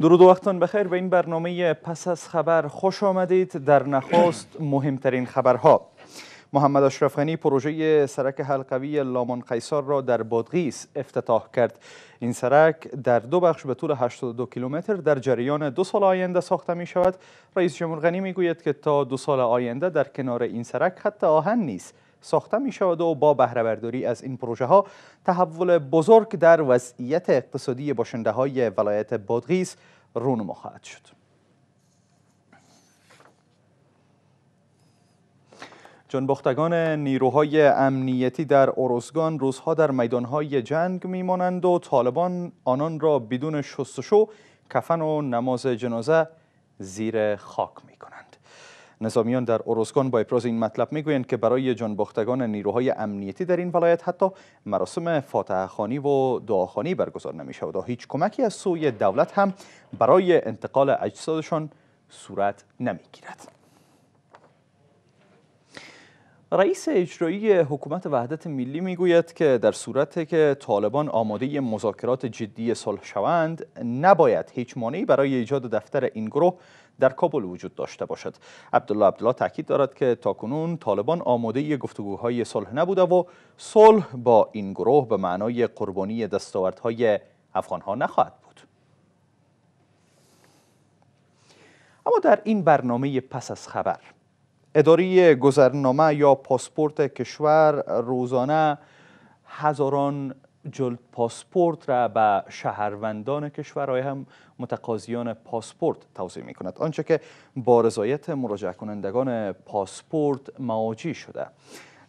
درود و وقتان بخیر به این برنامه پس از خبر خوش آمدید در نخواست مهمترین خبرها محمد اشرف غنی پروژه سرک حلقوی لامان قیصار را در بادغیس افتتاح کرد این سرک در دو بخش به طول 82 کیلومتر در جریان دو سال آینده ساخته می شود رئیس جمهور غنی می گوید که تا دو سال آینده در کنار این سرک حتی آهن نیست ساخته می شود و با بهرهبرداری از این پروژه ها تحول بزرگ در وضعیت اقتصادی باشنده های ولایت بادغیس رونما خواهد شد. جنبختگان نیروهای امنیتی در اروزگان روزها در میدانهای جنگ میمانند و طالبان آنان را بدون شستشو کفن و نماز جنازه زیر خاک میکنند نظامیان در اروزگان با ابراز این مطلب میگویند که برای جانباختگان نیروهای امنیتی در این ولایت حتی مراسم خانی و دعاخانی برگزار نمیشود و هیچ کمکی از سوی دولت هم برای انتقال اجسادشان صورت نمیگیرد رئیس اجرایی حکومت وحدت ملی میگوید که در صورت که طالبان آماده مذاکرات جدی صلح شوند نباید هیچ مانعی برای ایجاد دفتر این گروه در کابل وجود داشته باشد عبدالله عبدالله تاکید دارد که تاکنون طالبان آماده گفتگوهای صلح نبوده و صلح با این گروه به معنای قربانی دستاوردهای افغانها نخواهد بود اما در این برنامه پس از خبر اداری گذرنامه یا پاسپورت کشور روزانه هزاران جلد پاسپورت را به شهروندان کشورهای هم متقاضیان پاسپورت توضیح می کند آنچه که با رضایت مراجع کنندگان پاسپورت مواجی شده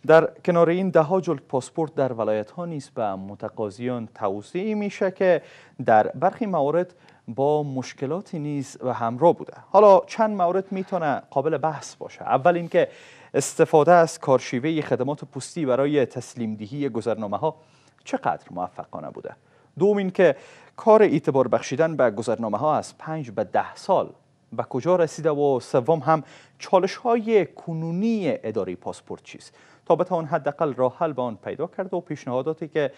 در کنار این ده ها جلد پاسپورت در ولایت ها نیز به متقاضیان توضیح میشه که در برخی موارد با مشکلاتی نیز و همراه بوده حالا چند مورد میتونه قابل بحث باشه اول اینکه استفاده از کارشیوه خدمات پستی برای تسلیم دهی گذرنامه ها چقدر موفقانه بوده دوم اینکه کار اعتبار بخشیدن به گذرنامه ها از پنج به ده سال به کجا رسیده و سوم هم چالش های کنونی اداره پاسپورت چیست تا بتوان حداقل راه حل به آن پیدا کرد و پیشنهاداتی که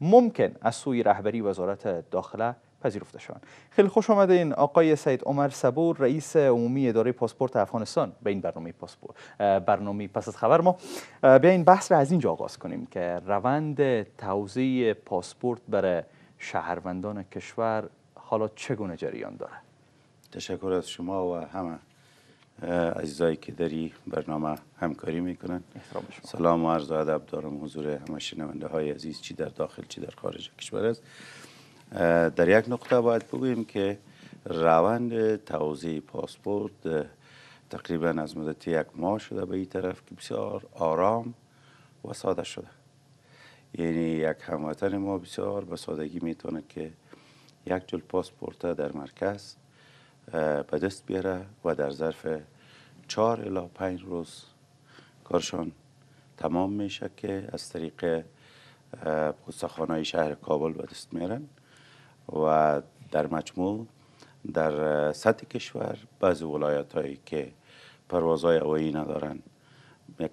ممکن از سوی رهبری وزارت داخله پذیرفته شوند خیلی خوش آمده این آقای سید عمر صبور رئیس عمومی اداره پاسپورت افغانستان به این برنامه پاسپورت برنامه پس از خبر ما بیا این بحث را از اینجا آغاز کنیم که روند توزیع پاسپورت برای شهروندان کشور حالا چگونه جریان داره تشکر از شما و همه عزیزایی که داری برنامه همکاری میکنن سلام و عرض و ادب دارم حضور همه شنونده های عزیز چی در داخل چی در خارج کشور است در یک نقطه باید بگوییم که روند توضیح پاسپورت تقریبا از مدت یک ماه شده به این طرف که بسیار آرام و ساده شده یعنی یک هموطن ما بسیار به سادگی میتونه که یک جل پاسپورت در مرکز به دست بیاره و در ظرف چهار الا پنج روز کارشان تمام میشه که از طریق پستخانه شهر کابل به دست میرن و در مجموع در سطح کشور بعضی ولایت هایی که پروازهای هوایی ندارن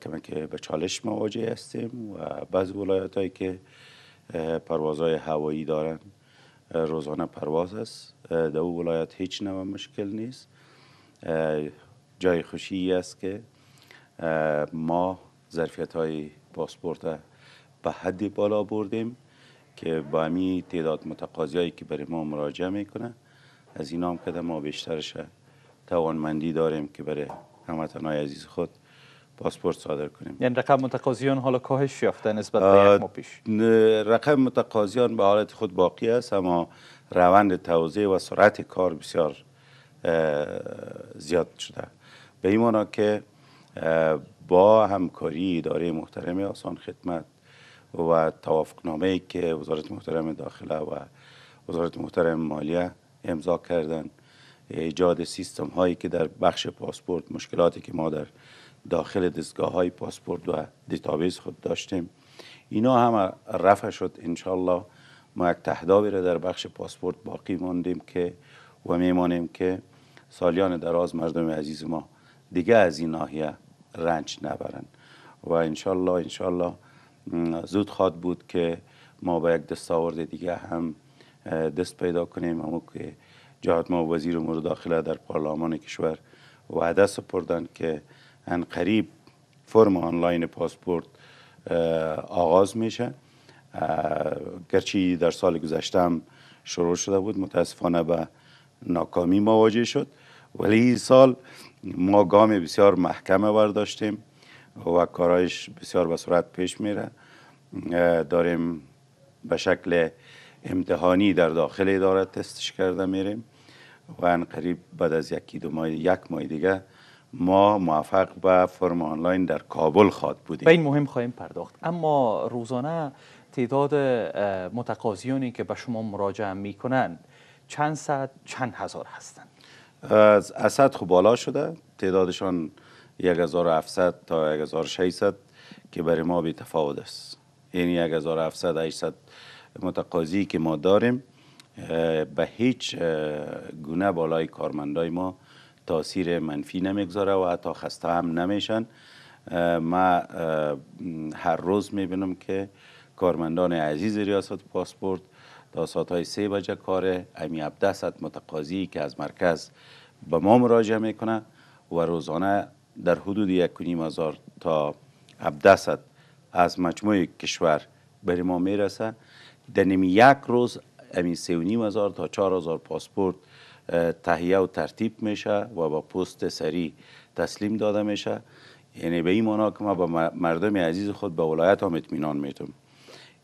کمی که به چالش مواجه هستیم و بعضی ولایت هایی که پروازهای هوایی دارن روزانه پرواز است در او ولایت هیچ نوع مشکل نیست جای خوشی است که ما ظرفیت های پاسپورت به حدی بالا بردیم که با همی تعداد هایی که برای ما مراجعه میکنه از این هم که ما بیشترش توانمندی داریم که برای های عزیز خود پاسپورت صادر کنیم یعنی رقم متقاضیان حالا کاهش یافته نسبت به یک ماه پیش رقم متقاضیان به حالت خود باقی است اما روند توزیع و سرعت کار بسیار زیاد شده به این مانا که با همکاری اداره محترم آسان خدمت و توافقنامه ای که وزارت محترم داخله و وزارت محترم مالیه امضا کردن ایجاد سیستم هایی که در بخش پاسپورت مشکلاتی که ما در داخل دستگاه های پاسپورت و دیتابیس خود داشتیم اینا هم رفع شد انشالله ما یک تهدابی را در بخش پاسپورت باقی ماندیم که و میمانیم که سالیان دراز مردم عزیز ما دیگه از این ناحیه رنج نبرن و انشالله انشالله زود خواد بود که ما به یک دستاورد دیگه هم دست پیدا کنیم اما که جهات ما وزیر امور داخله در پارلمان کشور وعده سپردن که ان قریب فرم آنلاین پاسپورت آغاز میشه گرچه در سال گذشته هم شروع شده بود متاسفانه به ناکامی مواجه شد ولی این سال ما گام بسیار محکمه برداشتیم و کارایش بسیار به سرعت پیش میره داریم به شکل امتحانی در داخل اداره تستش کرده میریم و ان قریب بعد از یکی دو ماه یک ماه دیگه ما موفق به فرم آنلاین در کابل خواد بودیم به این مهم خواهیم پرداخت اما روزانه تعداد متقاضیانی که به شما مراجعه میکنند چند صد چند هزار هستند از اسد خوب بالا شده تعدادشان 1700 تا 1600 که برای ما بی تفاوت است این 1700 800 متقاضی که ما داریم به هیچ گونه بالای کارمندای ما تاثیر منفی نمیگذاره و حتی خسته هم نمیشن ما هر روز میبینم که کارمندان عزیز ریاست پاسپورت تا ساعت های سه بجه کار امی 17 متقاضی که از مرکز به ما مراجعه میکنه و روزانه در حدود یک هزار تا 17 از مجموع کشور بر ما میرسه در نمی یک روز امین سه و هزار تا چهار هزار پاسپورت تهیه و ترتیب میشه و با پست سری تسلیم داده میشه یعنی به این مانا که ما با مردم عزیز خود به ولایت هم اطمینان میتونم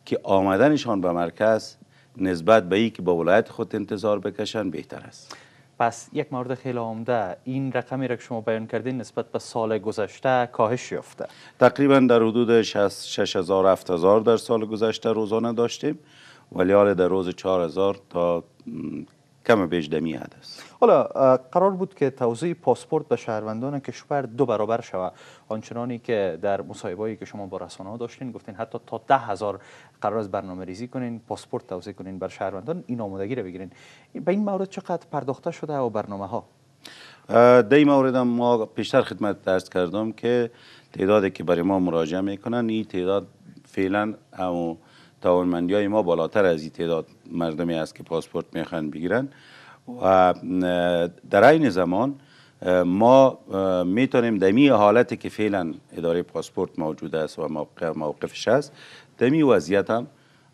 که آمدنشان به مرکز نسبت به ای که به ولایت خود انتظار بکشن بهتر است پس یک مورد خیلی عمده این رقمی را که شما بیان کردین نسبت به سال گذشته کاهش یافته تقریبا در حدود 6000 7000 در سال گذشته روزانه داشتیم ولی حال در روز 4000 تا کم است حالا قرار بود که توضیح پاسپورت به شهروندان کشور دو برابر شود آنچنانی که در مصاحبه‌ای که شما با رسانه ها داشتین گفتین حتی تا ده هزار قرار از برنامه ریزی کنین پاسپورت توضیح کنین بر شهروندان این آمادگی رو بگیرین به این مورد چقدر پرداخته شده و برنامه ها در این مورد ما پیشتر خدمت درس کردم که تعدادی که برای ما مراجعه میکنن این تعداد فعلا توانمندی های ما بالاتر از این تعداد مردمی است که پاسپورت میخوان بگیرن و در این زمان ما میتونیم دمی حالتی که فعلا اداره پاسپورت موجود است و موقفش است دمی وضعیت هم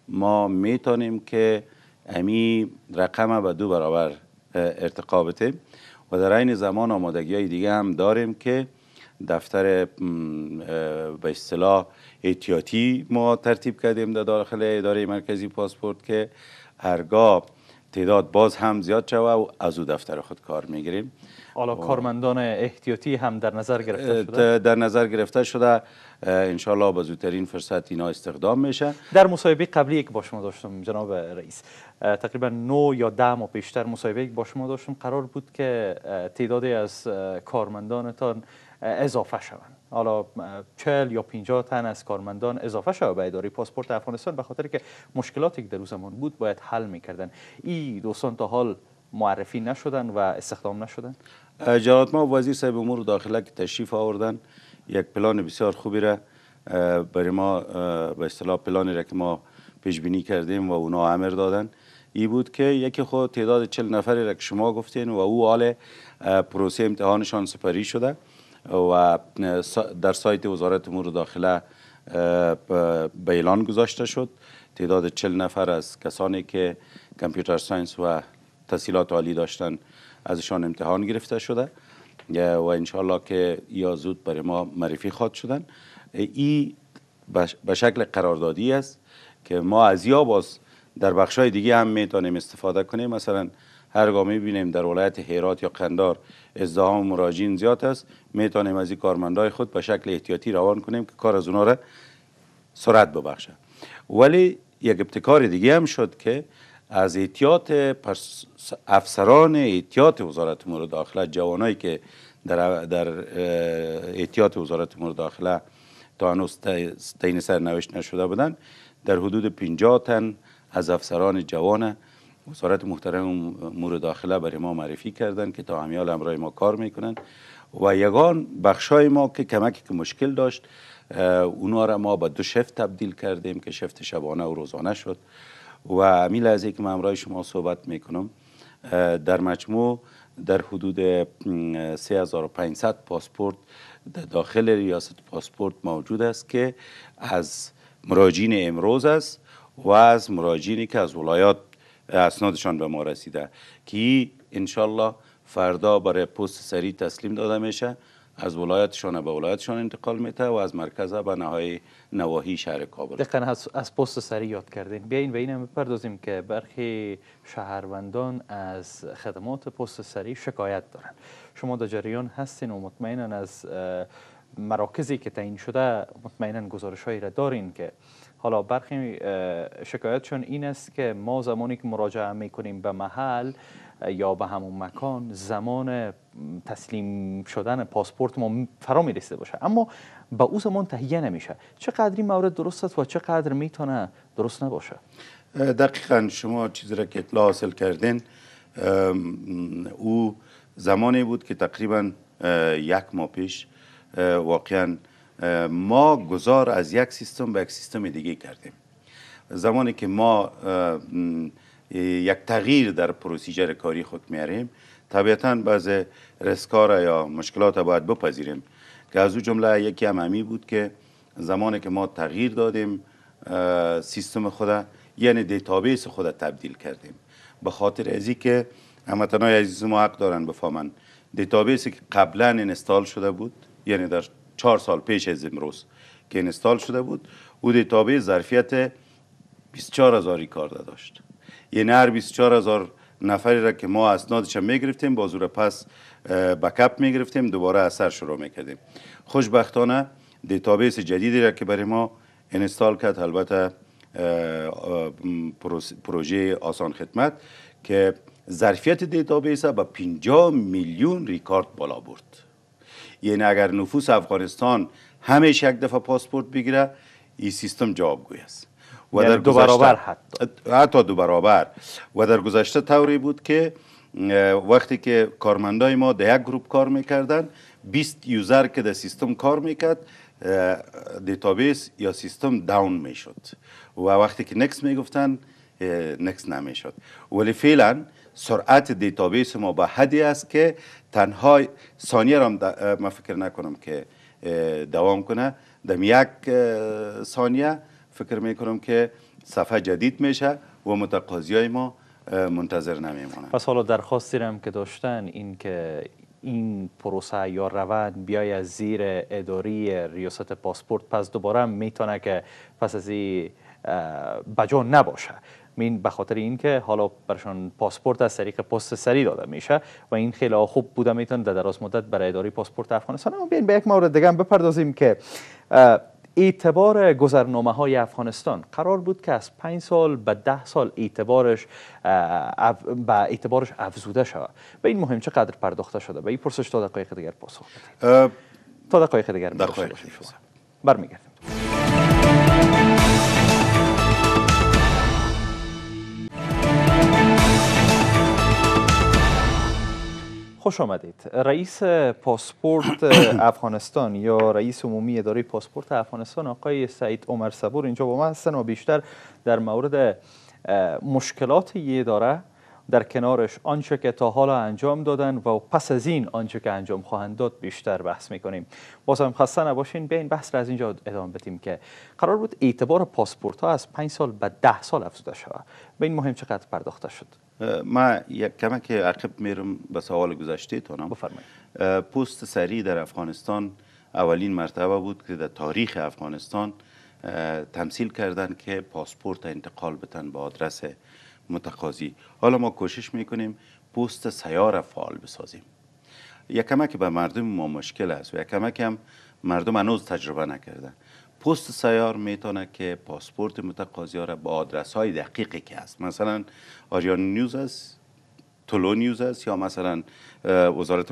ما میتونیم که امی رقم به دو برابر ارتقا بتیم و در این زمان آمادگی های دیگه هم داریم که دفتر به اصطلاح احتیاطی ما ترتیب کردیم در داخل اداره مرکزی پاسپورت که هرگاه تعداد باز هم زیاد شود و از او دفتر خود کار میگیریم حالا کارمندان احتیاطی هم در نظر گرفته شده در نظر گرفته شده انشالله به زودترین فرصت اینا استخدام میشه در مصاحبه قبلی یک با شما داشتم جناب رئیس تقریبا 9 یا 10 ماه پیشتر مصاحبه با شما داشتم قرار بود که تعدادی از کارمندانتان اضافه شوند حالا چهل یا 50 تن از کارمندان اضافه شده به اداره پاسپورت افغانستان به خاطر که مشکلاتی که در روز زمان بود باید حل میکردن این دوستان تا حال معرفی نشدن و استخدام نشدن جلالت ما وزیر صاحب امور داخله که تشریف آوردن یک پلان بسیار خوبی را برای ما به اصطلاح پلانی را که ما پیش بینی کردیم و اونا امر دادن ای بود که یکی خود تعداد چل نفری را که شما گفتین و او حال پروسه امتحانشان سپری شده و در سایت وزارت امور داخله به اعلان گذاشته شد تعداد چل نفر از کسانی که کامپیوتر ساینس و تحصیلات عالی داشتن ازشان امتحان گرفته شده و انشالله که یا زود برای ما معرفی خواد شدن این به شکل قراردادی است که ما از یا باز در بخش های دیگه هم میتونیم استفاده کنیم مثلا هرگاه بینیم در ولایت هرات یا قندار ازدهام مراجعین زیاد است میتونیم از این کارمندای خود به شکل احتیاطی روان کنیم که کار از اونا را سرعت ببخشه ولی یک ابتکار دیگه هم شد که از احتیاط افسران احتیاط وزارت امور داخله جوانایی که در, در احتیاط وزارت امور داخله تا هنوز تین نوشت نشده بودن در حدود 50 تن از افسران جوان وزارت محترم امور داخله برای ما معرفی کردن که تا همیال همراه ما کار میکنن و یگان بخشای ما که کمکی که مشکل داشت اونها را ما به دو شفت تبدیل کردیم که شفت شبانه و روزانه شد و امی لحظه که من امرای شما صحبت میکنم در مجموع در حدود 3500 پاسپورت در داخل ریاست پاسپورت موجود است که از مراجین امروز است و از مراجینی که از ولایات اسنادشان به ما رسیده که الله فردا برای پست سری تسلیم داده میشه از ولایتشان به ولایتشان انتقال میته و از مرکز به نهای نواحی شهر کابل دقیقا از پست سری یاد کردین بیاین به این بپردازیم که برخی شهروندان از خدمات پست سری شکایت دارند شما در جریان هستین و مطمئنا از مراکزی که تعیین شده مطمئنا گزارش هایی را دارین که حالا برخی شکایتشون این است که ما زمانی که مراجعه میکنیم به محل یا به همون مکان زمان تسلیم شدن پاسپورت ما فرا میرسیده باشه اما به با او زمان تهیه نمیشه چقدر این مورد درست است و چقدر میتونه درست نباشه دقیقا شما چیزی را که اطلاع حاصل کردین او زمانی بود که تقریبا یک ماه پیش واقعا ما گذار از یک سیستم به یک سیستم دیگه کردیم زمانی که ما یک تغییر در پروسیجر کاری خود میاریم طبیعتا بعض رسکار یا مشکلات باید بپذیریم که از او جمله یکی هم همی بود که زمانی که ما تغییر دادیم سیستم خود یعنی دیتابیس خود تبدیل کردیم به خاطر ازی که همتنای عزیز ما حق دارن بفامن دیتابیسی که قبلا انستال شده بود یعنی در چهار سال پیش از امروز که انستال شده بود او تابع ظرفیت 24 هزار ریکارده داشت یعنی هر 24 هزار نفری را که ما اسنادش میگرفتیم گرفتیم را پس می میگرفتیم دوباره اثر شروع میکردیم خوشبختانه دیتابیس جدیدی را که برای ما انستال کرد البته پروژه آسان خدمت که ظرفیت دیتابیس به 50 میلیون ریکارد بالا برد یعنی اگر نفوس افغانستان همه یک دفعه پاسپورت بگیره این سیستم جوابگوی است و یعنی در دو برابر حتی حتی دو برابر و در گذشته طوری بود که وقتی که کارمندای ما در یک گروپ کار میکردن 20 یوزر که در سیستم کار میکرد دیتابیس یا سیستم داون میشد و وقتی که نکس میگفتن نکس نمیشد ولی فعلا سرعت دیتابیس ما به حدی است که تنها ثانیه را ما فکر نکنم که دوام کنه در یک ثانیه فکر میکنم که صفحه جدید میشه و متقاضی های ما منتظر نمیمونه پس حالا درخواستی که داشتن این که این پروسه یا روند بیای از زیر اداری ریاست پاسپورت پس دوباره میتونه که پس از این بجان نباشه این به خاطر اینکه حالا برشان پاسپورت از طریق پست سری داده میشه و این خیلی خوب بوده میتونه در دراز مدت برای اداره پاسپورت افغانستان اما بیاین به یک مورد دیگه بپردازیم که اعتبار گذرنامه های افغانستان قرار بود که از 5 سال به 10 سال اعتبارش به اعتبارش افزوده شود و این مهم چقدر پرداخته شده به این پرسش تا دقایق دیگر پاسخ تا دقایق دیگر برمیگردیم خوش آمدید رئیس پاسپورت افغانستان یا رئیس عمومی اداره پاسپورت افغانستان آقای سعید عمر صبور اینجا با من هستن و بیشتر در مورد مشکلات یه اداره در کنارش آنچه که تا حالا انجام دادن و پس از این آنچه که انجام خواهند داد بیشتر بحث میکنیم بازم هم خسته نباشین این بحث را از اینجا ادامه بدیم که قرار بود اعتبار پاسپورت ها از 5 سال به 10 سال افزوده شود به این مهم چقدر پرداخته شد ما یک که عقب میرم به سوال گذشته تونم بفرمایید پست سری در افغانستان اولین مرتبه بود که در تاریخ افغانستان تمثیل کردن که پاسپورت انتقال بتن به آدرس متقاضی حالا ما کوشش میکنیم پست سیار فعال بسازیم کمه که به مردم ما مشکل است و یک که هم مردم هنوز تجربه نکرده پست سیار میتونه که پاسپورت متقاضی را با آدرس های دقیقی که هست مثلا آریان نیوز است تولو نیوز است یا مثلا وزارت,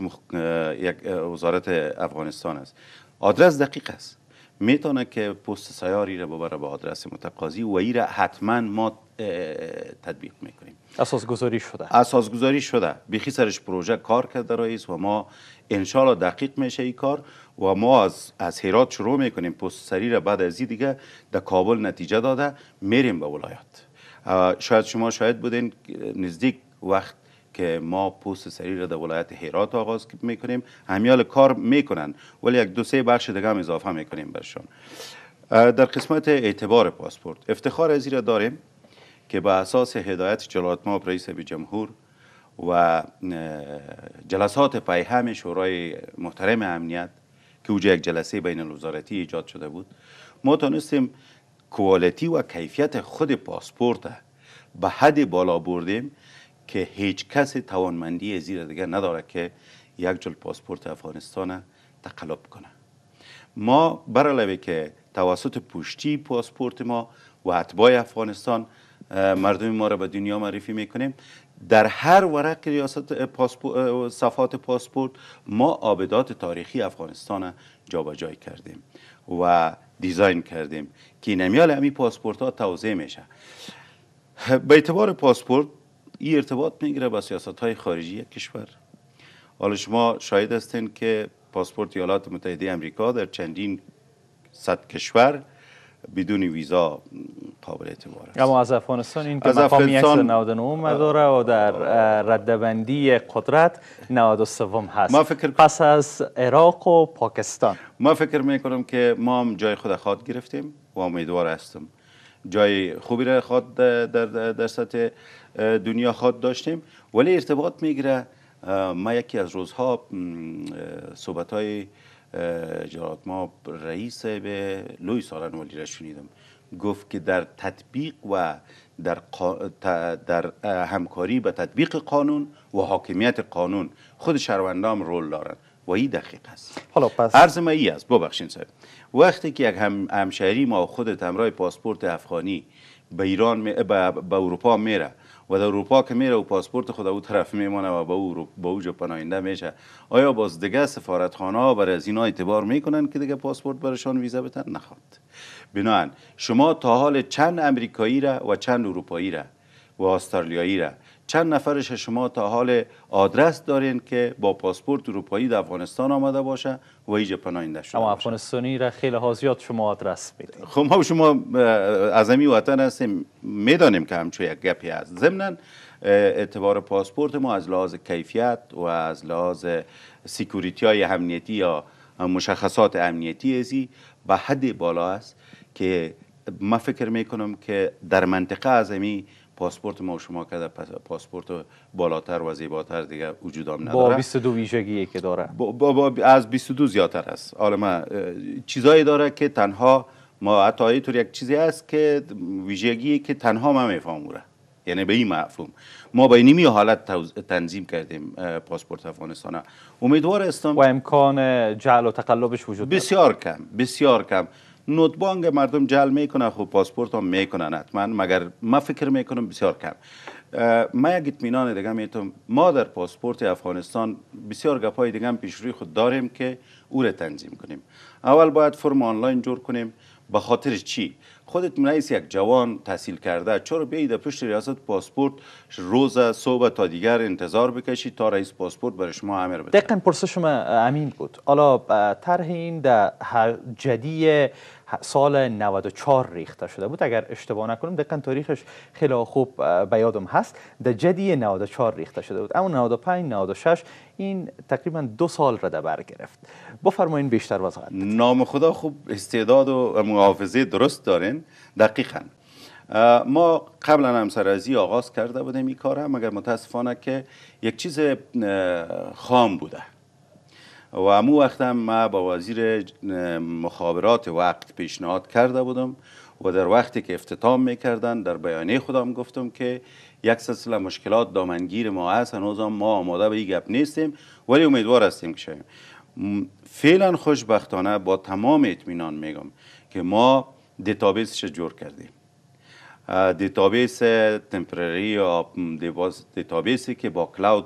وزارت افغانستان است آدرس دقیق است میتونه که پست سیاری را ببره به آدرس متقاضی و ایره حتما ما تطبیق میکنیم اساس گذاری شده اساس گذاری شده بخی سرش پروژه کار کرده رئیس و ما انشالله دقیق میشه این کار و ما از از هرات شروع میکنیم پست سری را بعد از دیگه در کابل نتیجه داده میریم به ولایات شاید شما شاید بودین نزدیک وقت که ما پست سری را در ولایت هرات آغاز میکنیم همیال کار میکنن ولی یک دو سه بخش دیگه هم اضافه میکنیم برشون در قسمت اعتبار پاسپورت افتخار از را داریم که به اساس هدایت ما رئیس جمهور و جلسات پیهم شورای محترم امنیت که اوجه یک جلسه بین الوزارتی ایجاد شده بود ما تانستیم کوالیتی و کیفیت خود پاسپورت به حد بالا بردیم که هیچ کس توانمندی زیر دیگر نداره که یک جل پاسپورت افغانستان تقلب کنه ما برالوی که توسط پشتی پاسپورت ما و اتباع افغانستان مردم ما را به دنیا معرفی میکنیم در هر ورق ریاست پاسپورت، صفات پاسپورت ما آبدات تاریخی افغانستان جابجا کردیم و دیزاین کردیم که نمیال همی پاسپورت ها توضیح میشه به اعتبار پاسپورت این ارتباط میگیره با سیاست های خارجی یک کشور حالا شما شاید هستین که پاسپورت ایالات متحده امریکا در چندین صد کشور بدون ویزا قابل اعتبار است اما از افغانستان این که مقام افغانستان 99 مداره و در ردبندی قدرت 93 هست ما فکر پس از عراق و پاکستان ما فکر میکنم که ما هم جای خود خواد گرفتیم و امیدوار هستم جای خوبی را خواد در, در, در سطح دنیا خود داشتیم ولی ارتباط میگیره ما یکی از روزها صحبت های ما رئیس به لوی ولی را شنیدم گفت که در تطبیق و در, در همکاری به تطبیق قانون و حاکمیت قانون خود شهروندان رول دارن و این دقیق است حالا پس عرض ما ای است وقتی که یک هم همشهری ما خودت همراه پاسپورت افغانی به ایران به اروپا میره و در اروپا که میره و پاسپورت خود او طرف میمانه و به او به پناهنده میشه آیا باز دیگه سفارتخانه ها برای از اینا اعتبار میکنن که دیگه پاسپورت برشان ویزا بتن نخواد بنان شما تا حال چند امریکایی را و چند اروپایی را و استرالیایی را چند نفرش شما تا حال آدرس دارین که با پاسپورت اروپایی در افغانستان آمده باشه و ایج پناهنده شده اما افغانستانی را خیلی ها زیاد شما آدرس میدین خب ما شما از امی وطن هستیم میدانیم که همچون یک گپی هست ضمن اعتبار پاسپورت ما از لحاظ کیفیت و از لحاظ سیکوریتی های امنیتی یا مشخصات امنیتی ازی به حد بالا است که ما فکر میکنم که در منطقه ازمی پاسپورت ما شما که پاسپورت بالاتر و زیباتر دیگه هم نداره با 22 ویژگی که داره با, با, با از 22 زیادتر است حالا چیزایی داره که تنها ما حتی طور یک چیزی است که ویژگی که تنها ما میفهموره یعنی به این مفهوم ما به می حالت تنظیم کردیم پاسپورت افغانستان امیدوار هستم و امکان جعل و تقلبش وجود بسیار کم بسیار کم نوت مردم جل میکنه خو خب پاسپورت هم میکنن حتما مگر ما فکر میکنم بسیار کم ما یک اطمینان دیگه میتونم ما در پاسپورت افغانستان بسیار گپای دیگه هم پیش روی خود داریم که او را تنظیم کنیم اول باید فرم آنلاین جور کنیم به خاطر چی خودت رئیس یک جوان تحصیل کرده چرا بیایید پشت ریاست پاسپورت روز صبح تا دیگر انتظار بکشید تا رئیس پاسپورت برای شما امر بده دقیقا پرسش شما امین بود حالا طرح این در جدی سال 94 ریخته شده بود اگر اشتباه نکنم دقیقا تاریخش خیلی خوب به یادم هست در جدی 94 ریخته شده بود اما 95 96 این تقریبا دو سال رده در بر گرفت بفرمایید بیشتر واسه نام خدا خوب استعداد و محافظه درست دارین دقیقا ما قبلا هم سرازی آغاز کرده بودیم این کار مگر متاسفانه که یک چیز خام بوده و امو وقتم ما با وزیر مخابرات وقت پیشنهاد کرده بودم و در وقتی که افتتام میکردن در بیانیه خودم گفتم که یک سلسله مشکلات دامنگیر ما هست هنوز ما آماده به این گپ نیستیم ولی امیدوار هستیم که شاید فعلا خوشبختانه با تمام اطمینان میگم که ما دیتابیسش جور کردیم دیتابیس تمپرری یا دیتابیسی که با کلاود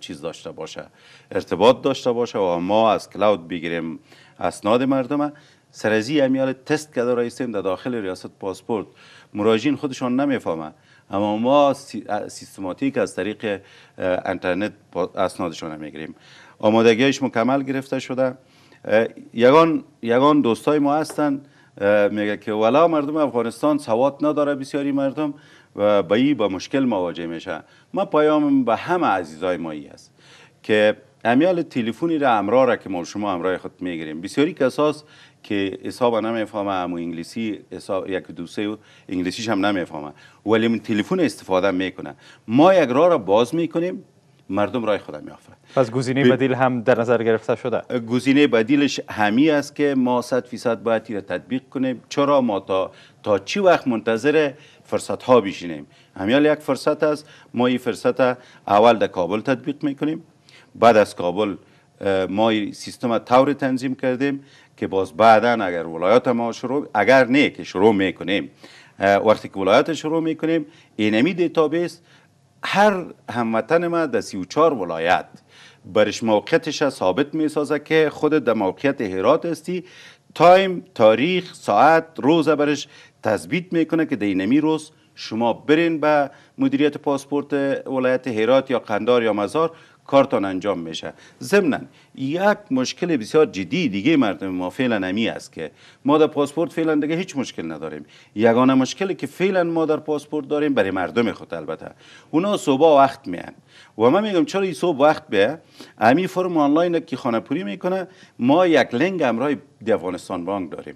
چیز داشته باشه ارتباط داشته باشه و ما از کلاود بگیریم اسناد مردم سرزی امیال تست که رایستیم در داخل ریاست پاسپورت مراجعین خودشان نمیفهمه اما ما سیستماتیک از طریق انترنت اسنادشان میگیریم آمادگیش مکمل گرفته شده یگان یگان دوستای ما هستند میگه که ولا مردم افغانستان سواد نداره بسیاری مردم و به این با مشکل مواجه میشه ما پیام به همه عزیزای مایی است که امیال تلفنی را امرا را که ما شما امرای خود میگیریم بسیاری کساس که حساب نمیفهمه امو انگلیسی حساب یک دو سه انگلیسیش هم نمیفهمه ولی من تلفن استفاده میکنه ما یک راه را باز میکنیم مردم رای خودم میافرد پس گزینه بدیل هم در نظر گرفته شده گزینه بدیلش همی است که ما 100 فیصد باید را تطبیق کنیم چرا ما تا تا چی وقت منتظر فرصت ها بشینیم همیال یک فرصت است ما این فرصت اول در کابل تطبیق میکنیم بعد از کابل ما سیستم طور تنظیم کردیم که باز بعدا اگر ولایات ما شروع اگر نه که شروع میکنیم وقتی که ولایات شروع میکنیم اینمی دیتابیس هر هموطن ما در 34 ولایت برش موقعیتش ثابت می سازه که خود در موقعیت هرات استی تایم تاریخ ساعت روز برش تثبیت میکنه که دینمی روز شما برین به مدیریت پاسپورت ولایت هرات یا قندار یا مزار کارتان انجام میشه ضمن یک مشکل بسیار جدی دیگه مردم ما فعلا نمی است که ما در پاسپورت فعلا دیگه هیچ مشکل نداریم یگانه مشکلی که فعلا ما در پاسپورت داریم برای مردم خود البته اونا صبح وقت میان و من میگم چرا این صبح وقت به امی فرم آنلاین که خانه پوری میکنه ما یک لنگ امرای دیوانستان بانک داریم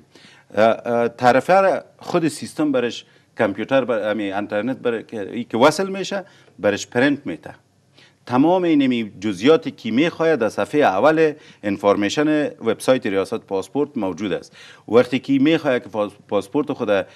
طرفه خود سیستم برش کامپیوتر بر امی اینترنت بر که وصل میشه برش پرنت میته تمام این جزئیات کیمی خواهد در صفحه اول انفارمیشن وبسایت ریاست پاسپورت موجود است وقتی که می که پاسپورت خود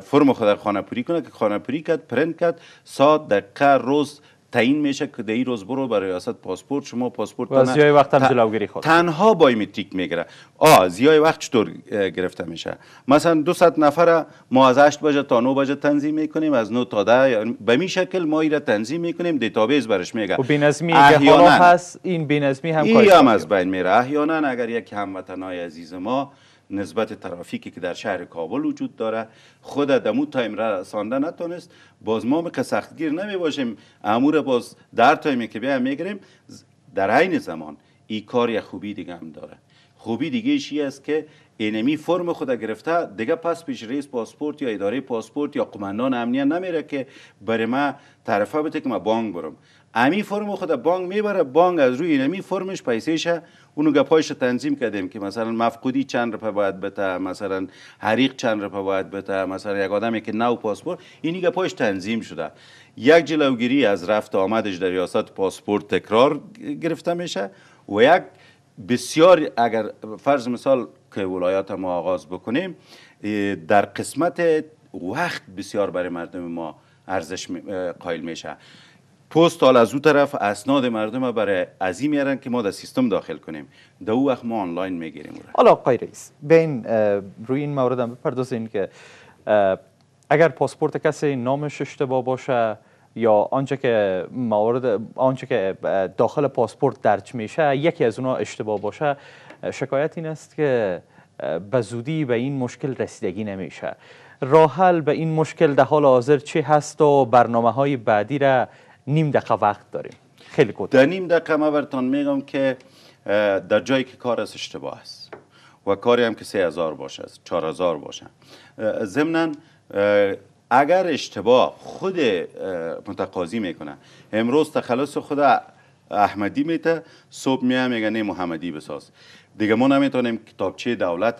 فرم خود خانه پوری کنه که خانه پوری کرد پرینت کرد ساعت دقیقه روز تعیین میشه که دی روز برو برای ریاست پاسپورت شما پاسپورت تنها زیای وقت هم جلوگیری خود تنها بایومتریک میگیره آ زیای وقت چطور گرفته میشه مثلا 200 نفر ما از 8 بجه تا 9 بجه تنظیم میکنیم از 9 تا 10 یعنی به می شکل ما ایره تنظیم میکنیم دیتابیس برش میگه و بنظمی که هست این بنظمی هم کاری هم از بین میره احیانا اگر یک هموطنای عزیز ما نسبت ترافیکی که در شهر کابل وجود داره خود دمو تایم را رسانده نتونست باز ما که سختگیر نمی باشیم امور باز در تایمی که بیا میگریم در عین زمان ای کار یه خوبی دیگه هم داره خوبی دیگه ایشی است که اینمی فرم خود گرفته دیگه پس پیش رئیس پاسپورت یا اداره پاسپورت یا قماندان امنیه نمیره که برای ما طرفه بده که ما بانک برم امی فرم خود بانک میبره بانک از روی اینمی فرمش پیسهش اونو گپایش تنظیم کردیم که مثلا مفقودی چند رپه باید بته مثلا حریق چند رپه باید بته مثلا یک آدمی که نو پاسپورت اینی گپایش تنظیم شده یک جلوگیری از رفت آمدش در ریاست پاسپورت تکرار گرفته میشه و یک بسیار اگر فرض مثال که ولایات ما آغاز بکنیم در قسمت وقت بسیار برای مردم ما ارزش قائل میشه پست حال از او طرف اسناد مردم برای عظیم میارن که ما در سیستم داخل کنیم در او وقت ما آنلاین میگیریم حالا آقای رئیس بین روی این مورد هم بپردازین که اگر پاسپورت کسی نامش اشتباه باشه یا آنچه که موارد آنچه که داخل پاسپورت درج میشه یکی از اونا اشتباه باشه شکایت این است که به زودی به این مشکل رسیدگی نمیشه راحل به این مشکل در حال حاضر چی هست و برنامه های بعدی را نیم دقیقه وقت داریم خیلی کوتاه در نیم دقیقه ما برتان میگم که در جایی که کار از اشتباه است و کاری هم که سه هزار باشه چهار هزار باشه ضمنا اگر اشتباه خود متقاضی میکنه امروز تخلص خود احمدی میته صبح میگه نه محمدی بساز دیگه ما نمیتونیم کتابچه دولت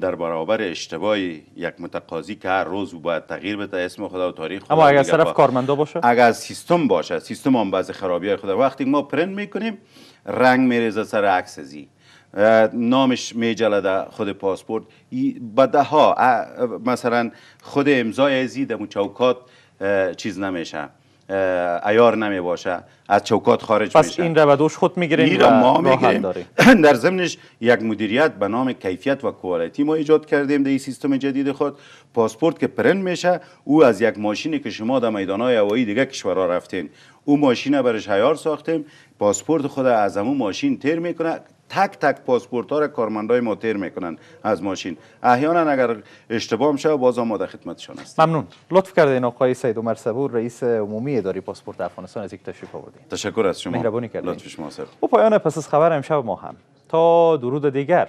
در برابر اشتباهی یک متقاضی که هر روز باید تغییر بده اسم خدا و تاریخ خدا اما اگر طرف با... کارمندا باشه اگر سیستم باشه سیستم هم بعضی خرابی های خدا وقتی ما پرنت میکنیم رنگ میریزه سر عکس زی نامش میجلده خود پاسپورت بده ها مثلا خود امضای زی در چوکات چیز نمیشه ایار نمی باشه از چوکات خارج پس میشه. این رودوش خود میگیریم و ما میگیریم در ضمنش یک مدیریت به نام کیفیت و کوالیتی ما ایجاد کردیم در این سیستم جدید خود پاسپورت که پرند میشه او از یک ماشینی که شما در میدانهای هوایی دیگه کشورها رفتین او ماشین برش هیار ساختیم پاسپورت خود از همون ماشین تیر میکنه تک تک پاسپورت ها را کارمندای ما تیر میکنن از ماشین احیانا اگر اشتباه شود باز ما در خدمتشان است ممنون لطف کردین آقای سید عمر صبور رئیس عمومی اداری پاسپورت افغانستان از یک تشریف آوردین تشکر از شما مهربانی کردین لطف شما سر او پایان پس از خبر امشب ما هم تا درود دیگر